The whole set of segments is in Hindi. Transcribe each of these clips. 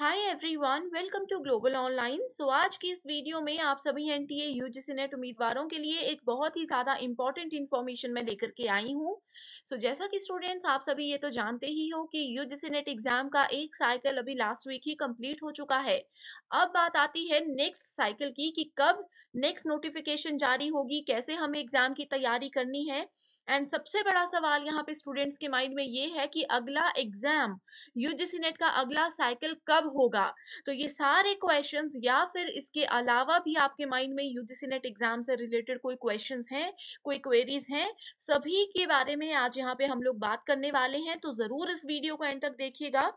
high everyone welcome to global online so आज की इस वीडियो में आप सभी N T A C NET उम्मीदवारों के लिए एक बहुत ही ज़्यादा इंपॉर्टेंट इन्फॉर्मेशन मैं लेकर के आई हूँ सो so, जैसा कि स्टूडेंट्स आप सभी ये तो जानते ही हो कि सी नेट एग्जाम का एक साइकिल अभी लास्ट वीक ही कम्प्लीट हो चुका है अब बात आती है नेक्स्ट साइकिल की कि कब नेक्स्ट नोटिफिकेशन जारी होगी कैसे हमें एग्जाम की तैयारी करनी है एंड सबसे बड़ा सवाल यहाँ पे स्टूडेंट्स के माइंड में ये है कि अगला एग्जाम सी नेट का अगला साइकिल कब होगा तो ये सारे क्वेश्चन या फिर इसके अलावा भी आपके माइंड में यूजीसी नेट एग्जाम से रिलेटेड कोई क्वेश्चन हैं कोई क्वेरीज हैं सभी के बारे में आज यहाँ पे हम लोग बात करने वाले हैं तो जरूर इस वीडियो को एंड तक देखिएगा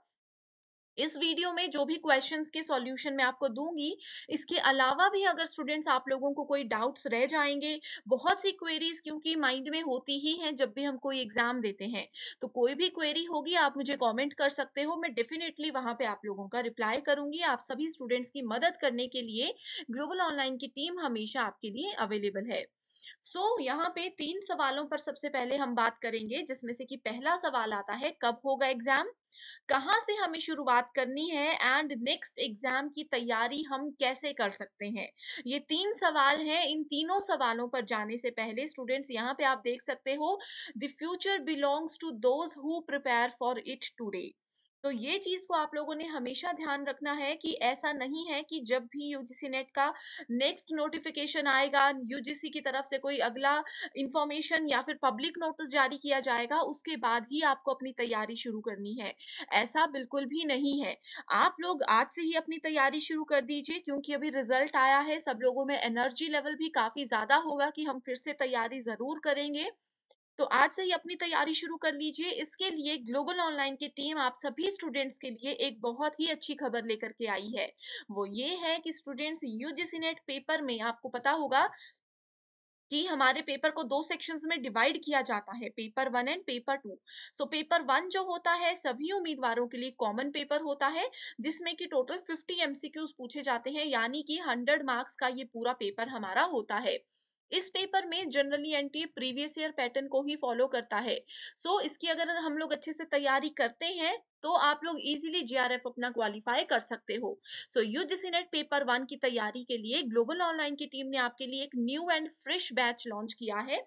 इस वीडियो में जो भी क्वेश्चंस के सॉल्यूशन मैं आपको दूंगी इसके अलावा भी अगर स्टूडेंट्स आप लोगों को कोई डाउट्स रह जाएंगे बहुत सी क्वेरीज क्योंकि माइंड में होती ही हैं जब भी हम कोई एग्जाम देते हैं तो कोई भी क्वेरी होगी आप मुझे कमेंट कर सकते हो मैं डेफिनेटली वहां पे आप लोगों का रिप्लाई करूंगी आप सभी स्टूडेंट्स की मदद करने के लिए ग्लोबल ऑनलाइन की टीम हमेशा आपके लिए अवेलेबल है सो so, यहाँ पे तीन सवालों पर सबसे पहले हम बात करेंगे जिसमें से कि पहला सवाल आता है कब होगा एग्जाम कहाँ से हमें शुरुआत करनी है एंड नेक्स्ट एग्जाम की तैयारी हम कैसे कर सकते हैं ये तीन सवाल हैं इन तीनों सवालों पर जाने से पहले स्टूडेंट्स यहाँ पे आप देख सकते हो the future belongs to those who prepare for it today तो ये चीज को आप लोगों ने हमेशा ध्यान रखना है कि ऐसा नहीं है कि जब भी यूजीसी नेट का नेक्स्ट नोटिफिकेशन आएगा यूजीसी की तरफ से कोई अगला इंफॉर्मेशन या फिर पब्लिक नोटिस जारी किया जाएगा उसके बाद ही आपको अपनी तैयारी शुरू करनी है ऐसा बिल्कुल भी नहीं है आप लोग आज से ही अपनी तैयारी शुरू कर दीजिए क्योंकि अभी रिजल्ट आया है सब लोगों में एनर्जी लेवल भी काफी ज्यादा होगा कि हम फिर से तैयारी जरूर करेंगे तो आज से ही अपनी तैयारी शुरू कर लीजिए इसके लिए ग्लोबल ऑनलाइन की टीम आप सभी स्टूडेंट्स के लिए एक बहुत ही अच्छी खबर लेकर के आई है वो ये है कि स्टूडेंट्स यूजीसी नेट पेपर में आपको पता होगा कि हमारे पेपर को दो सेक्शंस में डिवाइड किया जाता है paper one and paper two so paper one जो होता है सभी उम्मीदवारों के लिए कॉमन पेपर होता है जिसमें कि टोटल 50 एमसीक्यूज पूछे जाते हैं यानी कि 100 मार्क्स का ये पूरा पेपर हमारा होता है इस पेपर में generally NTA previous year pattern को ही फॉलो करता है सो so, इसकी अगर हम लोग अच्छे से तैयारी करते हैं तो आप लोग इजीली जीआरएफ अपना क्वालिफाई कर सकते हो so you NET paper one की तैयारी के लिए ग्लोबल ऑनलाइन की टीम ने आपके लिए एक new and fresh batch launch किया है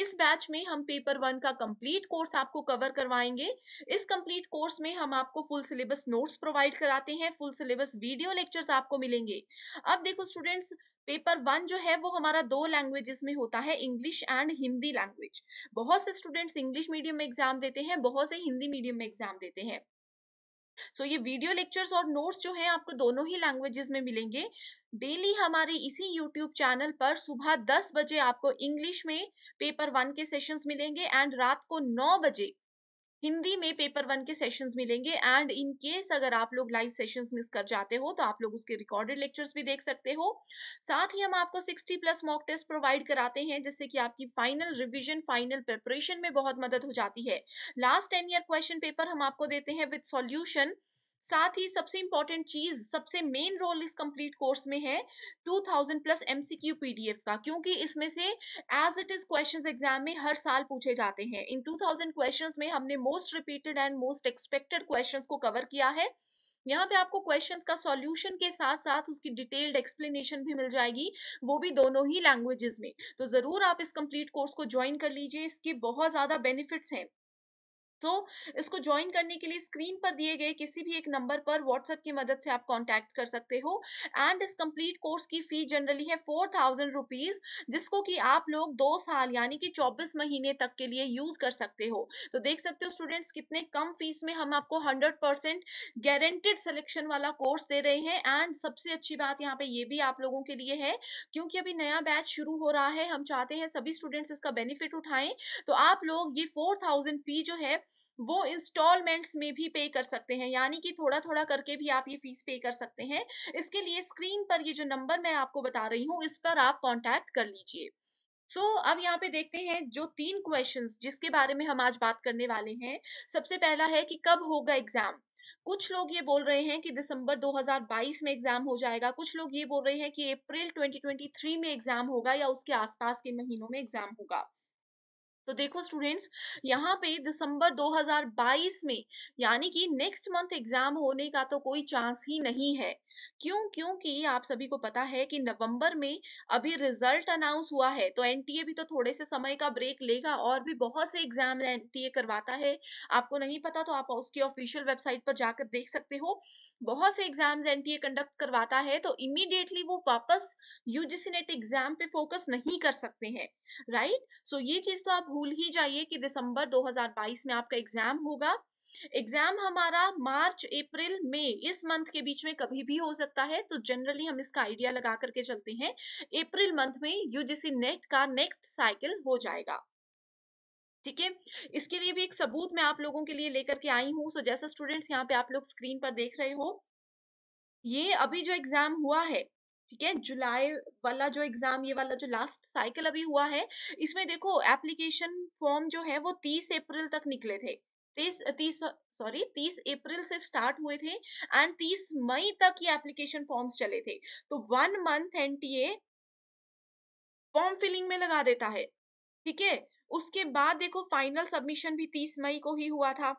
इस बैच में हम पेपर वन का कंप्लीट कोर्स आपको कवर करवाएंगे इस कंप्लीट कोर्स में हम आपको फुल सिलेबस नोट्स प्रोवाइड कराते हैं फुल सिलेबस वीडियो लेक्चर्स आपको मिलेंगे अब देखो स्टूडेंट्स पेपर वन जो है वो हमारा दो लैंग्वेजेस में होता है इंग्लिश एंड हिंदी लैंग्वेज बहुत से स्टूडेंट्स इंग्लिश मीडियम में एग्जाम देते हैं बहुत से हिंदी मीडियम में एग्जाम देते हैं सो so, ये वीडियो लेक्चर्स और नोट्स जो हैं आपको दोनों ही लैंग्वेजेस में मिलेंगे डेली हमारे इसी यूट्यूब चैनल पर सुबह दस बजे आपको इंग्लिश में पेपर वन के सेशंस मिलेंगे एंड रात को नौ बजे हिंदी में पेपर वन के सेशंस मिलेंगे एंड इन केस अगर आप लोग लाइव सेशंस मिस कर जाते हो तो आप लोग उसके रिकॉर्डेड लेक्चर्स भी देख सकते हो साथ ही हम आपको 60 प्लस मॉक टेस्ट प्रोवाइड कराते हैं जिससे कि आपकी फाइनल रिवीजन फाइनल प्रिपरेशन में बहुत मदद हो जाती है last ten year question paper हम आपको देते हैं विद सॉल्यूशन साथ ही सबसे इंपॉर्टेंट चीज सबसे मेन रोल इस कंप्लीट कोर्स में है 2000 प्लस एमसीक्यू पीडीएफ का क्योंकि इसमें से as it is questions exam में हर साल पूछे जाते हैं इन 2000 क्वेश्चंस में हमने most repeated and most expected questions को कवर किया है यहाँ पे आपको क्वेश्चंस का सॉल्यूशन के साथ साथ उसकी डिटेल्ड एक्सप्लेनेशन भी मिल जाएगी वो भी दोनों ही लैंग्वेजेस में तो जरूर आप इस कंप्लीट कोर्स को ज्वाइन कर लीजिए इसके बहुत ज्यादा बेनिफिट्स हैं तो इसको ज्वाइन करने के लिए स्क्रीन पर दिए गए किसी भी एक नंबर पर व्हाट्सएप की मदद से आप कॉन्टैक्ट कर सकते हो एंड इस कंप्लीट कोर्स की फी जनरली है फोर थाउजेंड रुपीज जिसको कि आप लोग दो साल यानी कि चौबीस महीने तक के लिए यूज कर सकते हो तो देख सकते हो स्टूडेंट्स कितने कम फीस में हम आपको हंड्रेड परसेंट गारंटेड सिलेक्शन वाला कोर्स दे रहे हैं एंड सबसे अच्छी बात यहाँ पे ये भी आप लोगों के लिए है क्योंकि अभी नया बैच शुरू हो रहा है हम चाहते हैं सभी स्टूडेंट्स इसका बेनिफिट उठाएं तो आप लोग ये फोर थाउजेंड फी जो है वो इंस्टॉलमेंट्स में भी पे कर सकते हैं यानी कि थोड़ा थोड़ा करके भी आप ये फीस पे कर सकते हैं इसके लिए स्क्रीन पर ये जो नंबर मैं आपको बता रही हूँ इस पर आप कॉन्टैक्ट कर लीजिए सो so, अब यहाँ पे देखते हैं जो तीन क्वेश्चंस जिसके बारे में हम आज बात करने वाले हैं सबसे पहला है कि कब होगा एग्जाम कुछ लोग ये बोल रहे हैं कि दिसंबर 2022 में एग्जाम हो जाएगा कुछ लोग ये बोल रहे हैं कि अप्रैल 2023 में एग्जाम होगा या उसके आसपास के महीनों में एग्जाम होगा तो देखो स्टूडेंट्स यहाँ पे दिसंबर 2022 में यानी कि नेक्स्ट मंथ एग्जाम होने का तो कोई चांस ही नहीं है क्यों क्योंकि आप सभी को पता है कि नवंबर में अभी रिजल्ट अनाउंस हुआ है तो एनटीए भी तो थोड़े से समय का ब्रेक लेगा और भी बहुत से एग्जाम एनटीए करवाता है आपको नहीं पता तो आप उसकी ऑफिशियल वेबसाइट पर जाकर देख सकते हो बहुत से एग्जाम एन कंडक्ट करवाता है तो इमीडिएटली वो वापस यूजीसी नेट एग्जाम पे फोकस नहीं कर सकते हैं राइट सो ये चीज तो आप भूल ही जाइए कि दिसंबर 2022 में आपका एग्जाम होगा एग्जाम हमारा मार्च अप्रैल मई इस मंथ के बीच में कभी भी हो सकता है तो जनरली हम इसका आइडिया लगा करके चलते हैं अप्रैल मंथ में यूजीसी नेट का नेक्स्ट साइकिल हो जाएगा ठीक है इसके लिए भी एक सबूत मैं आप लोगों के लिए लेकर के आई हूँ सो जैसा स्टूडेंट्स यहाँ पे आप लोग स्क्रीन पर देख रहे हो ये अभी जो एग्जाम हुआ है ठीक है जुलाई वाला जो एग्जाम ये वाला जो लास्ट साइकिल अभी हुआ है इसमें देखो एप्लीकेशन फॉर्म जो है वो तीस अप्रैल तक निकले थे तीस तीस सॉरी तीस अप्रैल से स्टार्ट हुए थे एंड तीस मई तक ये एप्लीकेशन फॉर्म्स चले थे तो one month a form filling में लगा देता है ठीक है उसके बाद देखो फाइनल सबमिशन भी तीस मई को ही हुआ था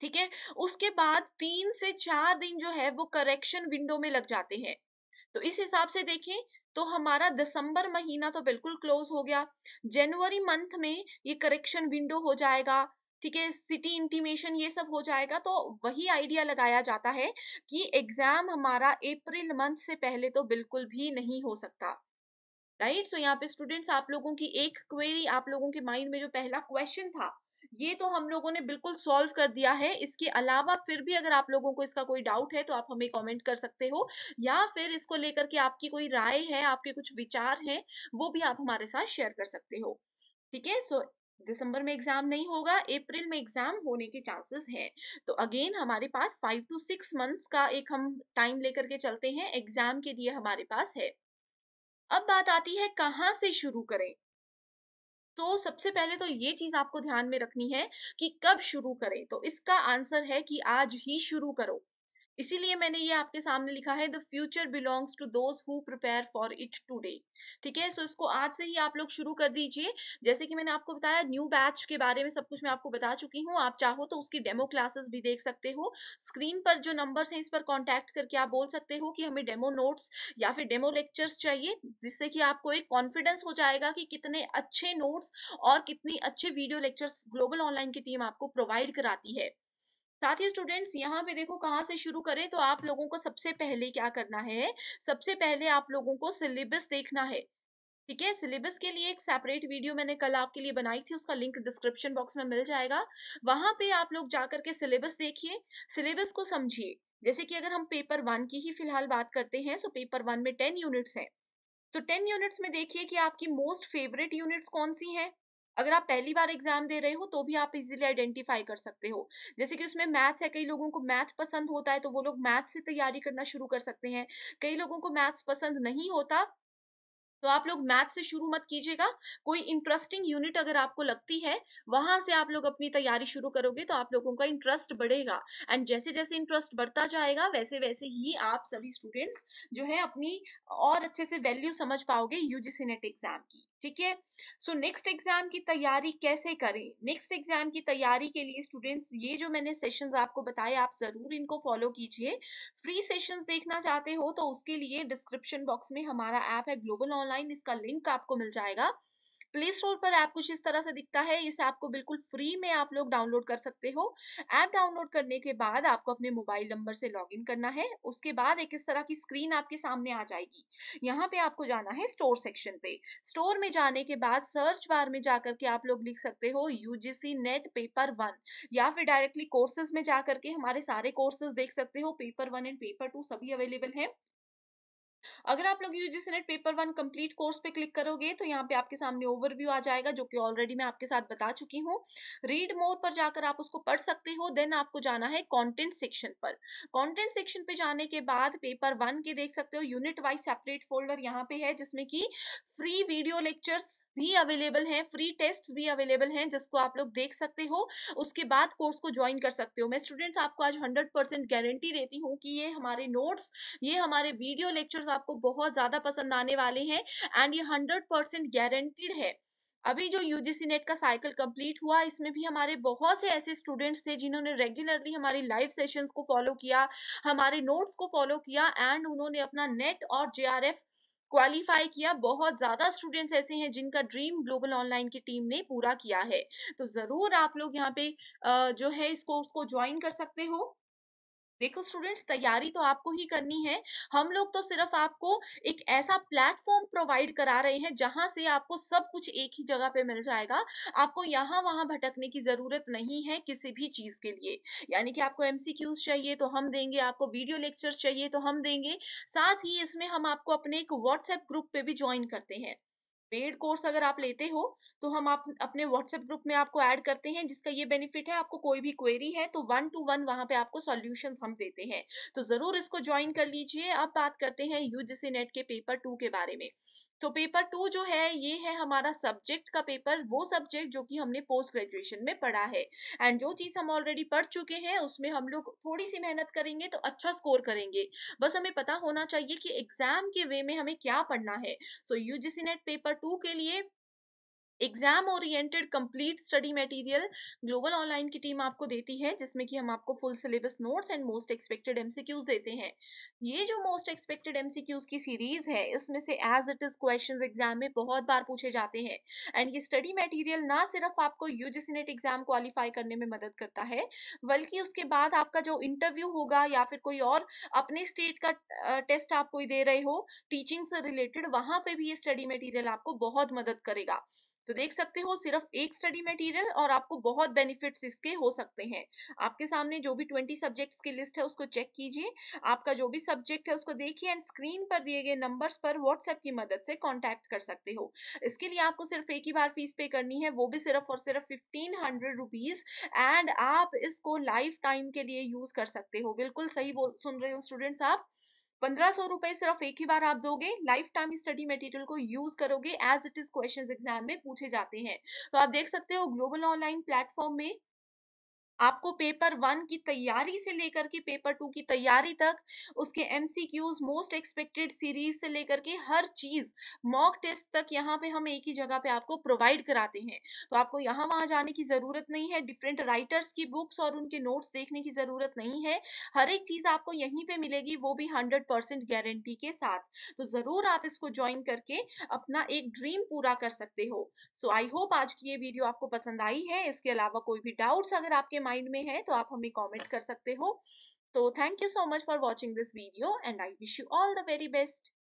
ठीक है उसके बाद तीन से चार दिन जो है वो करेक्शन विंडो में लग जाते हैं तो इस हिसाब से देखें तो हमारा दिसंबर महीना तो बिल्कुल क्लोज हो गया जनवरी मंथ में ये करेक्शन विंडो हो जाएगा ठीक है सिटी इंटीमेशन ये सब हो जाएगा तो वही आइडिया लगाया जाता है कि एग्जाम हमारा अप्रैल मंथ से पहले तो बिल्कुल भी नहीं हो सकता राइट सो यहाँ पे स्टूडेंट्स आप लोगों की एक क्वेरी आप लोगों के माइंड में जो पहला क्वेश्चन था ये तो हम लोगों ने बिल्कुल सॉल्व कर दिया है इसके अलावा फिर भी अगर आप लोगों को इसका कोई डाउट है तो आप हमें कमेंट कर सकते हो या फिर इसको लेकर के आपकी कोई राय है आपके कुछ विचार हैं वो भी आप हमारे साथ शेयर कर सकते हो ठीक है सो दिसंबर में एग्जाम नहीं होगा अप्रैल में एग्जाम होने के चांसेस हैं तो अगेन हमारे पास फाइव टू सिक्स मंथ्स का एक हम टाइम लेकर के चलते हैं एग्जाम के लिए हमारे पास है अब बात आती है कहाँ से शुरू करें तो सबसे पहले तो ये चीज आपको ध्यान में रखनी है कि कब शुरू करें तो इसका आंसर है कि आज ही शुरू करो इसीलिए मैंने ये आपके सामने लिखा है the future belongs to those who prepare for it today ठीक है सो इसको आज से ही आप लोग शुरू कर दीजिए जैसे कि मैंने आपको बताया न्यू बैच के बारे में सब कुछ मैं आपको बता चुकी हूँ आप चाहो तो उसकी डेमो क्लासेस भी देख सकते हो स्क्रीन पर जो नंबर्स हैं इस पर कॉन्टैक्ट करके आप बोल सकते हो कि हमें डेमो नोट्स या फिर डेमो लेक्चर्स चाहिए जिससे कि आपको एक कॉन्फिडेंस हो जाएगा कि कितने अच्छे नोट्स और कितनी अच्छे वीडियो लेक्चर्स ग्लोबल ऑनलाइन की टीम आपको प्रोवाइड कराती है साथ ही स्टूडेंट्स यहाँ पे देखो कहाँ से शुरू करें तो आप लोगों को सबसे पहले क्या करना है सबसे पहले आप लोगों को सिलेबस देखना है ठीक है सिलेबस के लिए एक सेपरेट वीडियो मैंने कल आपके लिए बनाई थी उसका लिंक डिस्क्रिप्शन बॉक्स में मिल जाएगा वहां पे आप लोग जाकर के सिलेबस देखिए सिलेबस को समझिए जैसे कि अगर हम पेपर वन की ही फिलहाल बात करते हैं सो पेपर वन में टेन यूनिट्स हैं तो टेन यूनिट्स में देखिए कि आपकी मोस्ट फेवरेट यूनिट्स कौन सी हैं अगर आप पहली बार एग्जाम दे रहे हो तो भी आप इजिली आइडेंटिफाई कर सकते हो जैसे कि उसमें मैथ्स है कई लोगों को मैथ पसंद होता है तो वो लोग मैथ से तैयारी करना शुरू कर सकते हैं कई लोगों को मैथ्स पसंद नहीं होता तो आप लोग मैथ से शुरू मत कीजिएगा कोई इंटरेस्टिंग यूनिट अगर आपको लगती है वहां से आप लोग अपनी तैयारी शुरू करोगे तो आप लोगों का इंटरेस्ट बढ़ेगा एंड जैसे जैसे इंटरेस्ट बढ़ता जाएगा वैसे वैसे ही आप सभी स्टूडेंट्स जो है अपनी और अच्छे से वैल्यू समझ पाओगे यूजीसी नेट एग्जाम की ठीक है सो नेक्स्ट एग्जाम की तैयारी कैसे करें नेक्स्ट एग्जाम की तैयारी के लिए स्टूडेंट्स ये जो मैंने सेशंस आपको बताए आप जरूर इनको फॉलो कीजिए फ्री सेशंस देखना चाहते हो तो उसके लिए डिस्क्रिप्शन बॉक्स में हमारा ऐप है ग्लोबल ऑनलाइन इसका लिंक आपको मिल जाएगा प्ले स्टोर पर ऐप कुछ इस तरह से दिखता है इस ऐप को बिल्कुल फ्री में आप लोग डाउनलोड कर सकते हो ऐप डाउनलोड करने के बाद आपको अपने मोबाइल नंबर से लॉग करना है उसके बाद एक इस तरह की स्क्रीन आपके सामने आ जाएगी यहाँ पे आपको जाना है स्टोर सेक्शन पे स्टोर में जाने के बाद सर्च बार में जाकर के आप लोग लिख सकते हो यूजीसी नेट पेपर वन या फिर डायरेक्टली कोर्सेज में जाकर के हमारे सारे कोर्सेज देख सकते हो paper one and paper two सभी अवेलेबल है अगर आप लोग UGC NET paper one complete course पे क्लिक करोगे तो यहाँ पे आपके सामने ओवरव्यू आ जाएगा जो कि ऑलरेडी मैं आपके साथ बता चुकी हूँ रीड मोर पर जाकर आप उसको पढ़ सकते हो देन आपको जाना है कॉन्टेंट सेक्शन पर कॉन्टेंट सेक्शन पे जाने के बाद पेपर वन के देख सकते हो यूनिट वाइज सेपरेट फोल्डर यहाँ पे है जिसमें की फ्री वीडियो लेक्चर्स भी अवेलेबल है फ्री टेस्ट भी अवेलेबल है जिसको आप लोग देख सकते हो उसके बाद कोर्स को ज्वाइन कर सकते हो मैं स्टूडेंट्स आपको आज हंड्रेड गारंटी देती हूँ कि ये हमारे नोट्स ये हमारे वीडियो लेक्चर्स आपको बहुत ज़्यादा पसंद आने वाले हैं एंड ये हंड्रेड परसेंट गारंटीड है अभी जो यूजीसी नेट का साइकिल कंप्लीट हुआ इसमें भी हमारे बहुत से ऐसे स्टूडेंट्स थे जिन्होंने रेगुलरली हमारे लाइव सेशंस को फॉलो किया हमारे नोट्स को फॉलो किया एंड उन्होंने अपना नेट और जेआरएफ क्वालिफाई किया बहुत ज़्यादा स्टूडेंट्स ऐसे हैं जिनका ड्रीम ग्लोबल ऑनलाइन की टीम ने पूरा किया है तो ज़रूर आप लोग यहाँ पे जो है इस कोर्स को ज्वाइन कर सकते हो देखो स्टूडेंट्स तैयारी तो आपको ही करनी है हम लोग तो सिर्फ आपको एक ऐसा प्लेटफॉर्म प्रोवाइड करा रहे हैं जहां से आपको सब कुछ एक ही जगह पे मिल जाएगा आपको यहाँ वहां भटकने की जरूरत नहीं है किसी भी चीज के लिए यानी कि आपको एमसीक्यूज चाहिए तो हम देंगे आपको वीडियो लेक्चर चाहिए तो हम देंगे साथ ही इसमें हम आपको अपने एक व्हाट्सएप ग्रुप पे भी ज्वाइन करते हैं पेड कोर्स अगर आप लेते हो तो हम आप अपने व्हाट्सएप ग्रुप में आपको ऐड करते हैं जिसका ये बेनिफिट है आपको कोई भी क्वेरी है तो वन टू वन वहां पे आपको सॉल्यूशन हम देते हैं तो जरूर इसको ज्वाइन कर लीजिए अब बात करते हैं यूजीसी नेट के पेपर टू के बारे में तो पेपर टू जो है ये है हमारा सब्जेक्ट का पेपर वो सब्जेक्ट जो कि हमने पोस्ट ग्रेजुएशन में पढ़ा है एंड जो चीज़ हम ऑलरेडी पढ़ चुके हैं उसमें हम लोग थोड़ी सी मेहनत करेंगे तो अच्छा स्कोर करेंगे बस हमें पता होना चाहिए कि एग्जाम के वे में हमें क्या पढ़ना है so so, UGC NET paper two के लिए exam oriented complete study material global online की टीम आपको देती है जिसमें कि हम आपको full syllabus notes and most expected MCQs देते हैं ये जो मोस्ट एक्सपेक्टेड एमसीक्यूज की सीरीज है इसमें से as it is question exam में बहुत बार पूछे जाते हैं एंड ये स्टडी मटेरियल ना सिर्फ आपको यूजीसी नेट एग्जाम क्वालिफाई करने में मदद करता है बल्कि उसके बाद आपका जो इंटरव्यू होगा या फिर कोई और अपने स्टेट का टेस्ट आप कोई दे रहे हो टीचिंग से रिलेटेड वहां पर भी ये स्टडी मेटीरियल आपको बहुत मदद करेगा तो देख सकते हो सिर्फ एक स्टडी मटेरियल और आपको बहुत बेनिफिट्स इसके हो सकते हैं आपके सामने जो भी ट्वेंटी सब्जेक्ट्स की लिस्ट है उसको चेक कीजिए आपका जो भी सब्जेक्ट है उसको देखिए एंड स्क्रीन पर दिए गए नंबर्स पर व्हाट्सएप की मदद से कॉन्टैक्ट कर सकते हो इसके लिए आपको सिर्फ एक ही बार फीस पे करनी है वो भी सिर्फ और सिर्फ फिफ्टीन हंड्रेड रुपीज एंड आप इसको लाइफ टाइम के लिए यूज कर सकते हो बिल्कुल सही बोल सुन रहे हो स्टूडेंट्स आप पंद्रह सौ रुपए सिर्फ एक ही बार आप दोगे लाइफ टाइम स्टडी मटेरियल को यूज करोगे as it is question exam में पूछे जाते हैं तो आप देख सकते हो ग्लोबल ऑनलाइन प्लेटफॉर्म में आपको पेपर वन की तैयारी से लेकर के पेपर टू की तैयारी तक उसके एमसीक्यूज मोस्ट एक्सपेक्टेड सीरीज से लेकर के हर चीज मॉक टेस्ट तक यहाँ पे हम एक ही जगह पे आपको प्रोवाइड कराते हैं तो आपको यहाँ वहां जाने की जरूरत नहीं है डिफरेंट राइटर्स की बुक्स और उनके नोट्स देखने की जरूरत नहीं है हर एक चीज आपको यहीं पे मिलेगी वो भी हंड्रेड परसेंट गारंटी के साथ तो जरूर आप इसको ज्वाइन करके अपना एक ड्रीम पूरा कर सकते हो सो आई होप आज की ये वीडियो आपको पसंद आई है इसके अलावा कोई भी डाउट्स अगर आपके माइंड में है तो आप हमें कॉमेंट कर सकते हो तो thank you so much for watching this video and I wish you all the very best